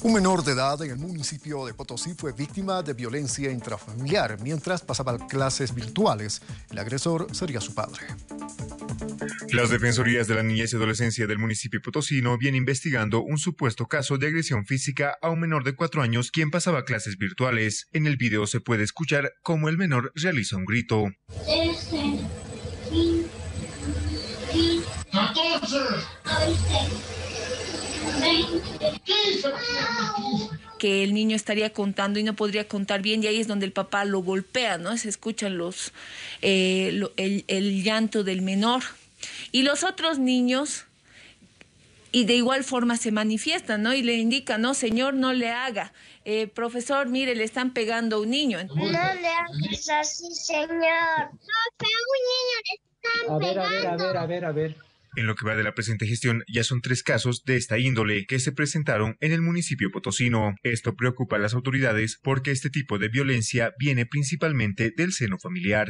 Un menor de edad en el municipio de Potosí fue víctima de violencia intrafamiliar mientras pasaba clases virtuales. El agresor sería su padre. Las Defensorías de la Niñez y Adolescencia del municipio potosino vienen investigando un supuesto caso de agresión física a un menor de cuatro años quien pasaba clases virtuales. En el video se puede escuchar cómo el menor realiza un grito. Este, que el niño estaría contando y no podría contar bien y ahí es donde el papá lo golpea, ¿no? Se escuchan los, eh, el, llanto del menor. Y los otros niños y de igual forma se manifiestan, ¿no? Y le indican, no, señor, no le haga. Eh, profesor, mire, le están pegando a un niño. No le hagas así, señor. No, un niño le están A ver, a ver, a ver, a ver. En lo que va de la presente gestión, ya son tres casos de esta índole que se presentaron en el municipio potosino. Esto preocupa a las autoridades porque este tipo de violencia viene principalmente del seno familiar.